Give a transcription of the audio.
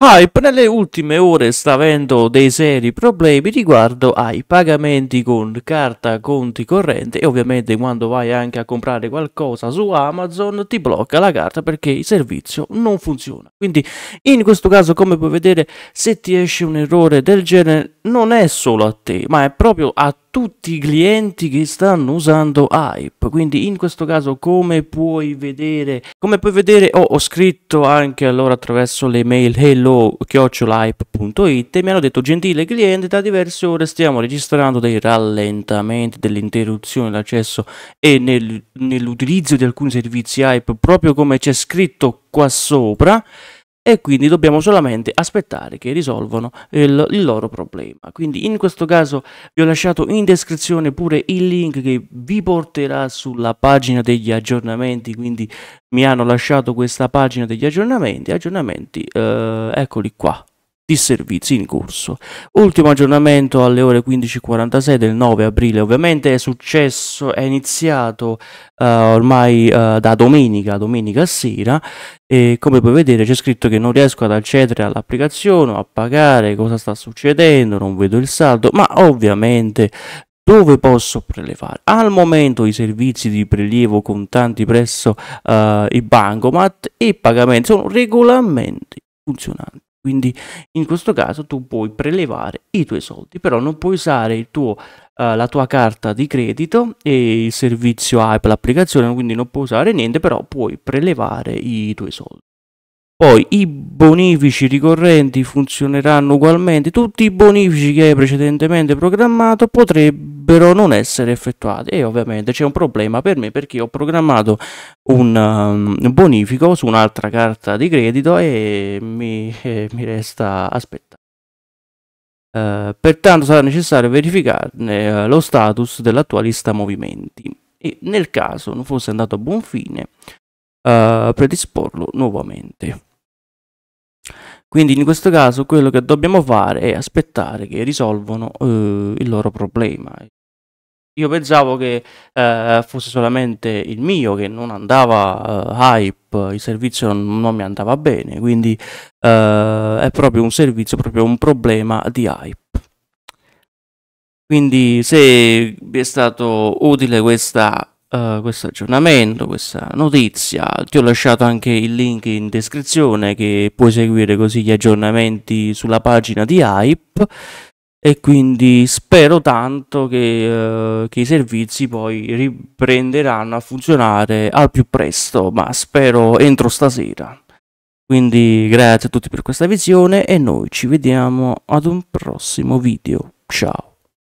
Hype nelle ultime ore sta avendo dei seri problemi riguardo ai pagamenti con carta conti corrente e ovviamente quando vai anche a comprare qualcosa su Amazon ti blocca la carta perché il servizio non funziona. Quindi in questo caso come puoi vedere se ti esce un errore del genere non è solo a te ma è proprio a te tutti i clienti che stanno usando Hype. Quindi in questo caso come puoi vedere, come puoi vedere oh, ho scritto anche allora attraverso le mail hello chiocciolahype.it e mi hanno detto gentile cliente da diverse ore stiamo registrando dei rallentamenti, delle interruzioni nell'accesso e nel, nell'utilizzo di alcuni servizi Hype proprio come c'è scritto qua sopra e quindi dobbiamo solamente aspettare che risolvano il, il, loro problema. Quindi in questo caso vi ho lasciato in descrizione pure il link che vi porterà sulla pagina degli aggiornamenti, quindi mi hanno lasciato questa pagina degli aggiornamenti, aggiornamenti eh, eccoli qua di servizi in corso. Ultimo aggiornamento alle ore 15.46 del 9 aprile, ovviamente è successo, è iniziato uh, ormai uh, da domenica, domenica sera e come puoi vedere c'è scritto che non riesco ad accedere all'applicazione, a pagare, cosa sta succedendo, non vedo il saldo, ma ovviamente dove posso prelevare? Al momento i servizi di prelievo contanti presso uh, eh, i bancomat e i pagamenti sono regolarmente funzionanti. Quindi in questo caso tu puoi prelevare i tuoi soldi, però non puoi usare tuo, uh, la tua carta di credito e il servizio app, l'applicazione, quindi non puoi usare niente, però puoi prelevare i tuoi soldi. Poi i bonifici ricorrenti funzioneranno ugualmente, tutti i bonifici che hai precedentemente programmato potrebbero potrebbero non essere effettuate e ovviamente c'è un problema per me perché ho programmato un um, bonifico su un'altra carta di credito e mi, eh, mi resta aspettare. Uh, pertanto sarà necessario verificarne uh, lo status dell'attualista movimenti e nel caso non fosse andato a buon fine uh, predisporlo nuovamente. Quindi in questo caso quello che dobbiamo fare è aspettare che risolvono eh, il loro problema, io pensavo che eh, fosse solamente il mio che non andava eh, hype, il servizio non, mi andava bene, quindi eh, è proprio un servizio, proprio un problema di hype. Quindi se vi è stato utile questa, eh, questo aggiornamento, questa notizia, ti ho lasciato anche il link in descrizione che puoi seguire così gli aggiornamenti sulla pagina di hype e quindi spero tanto che, eh, che, i servizi poi riprenderanno a funzionare al più presto, ma spero entro stasera. Quindi grazie a tutti per questa visione e noi ci vediamo ad un prossimo video. Ciao!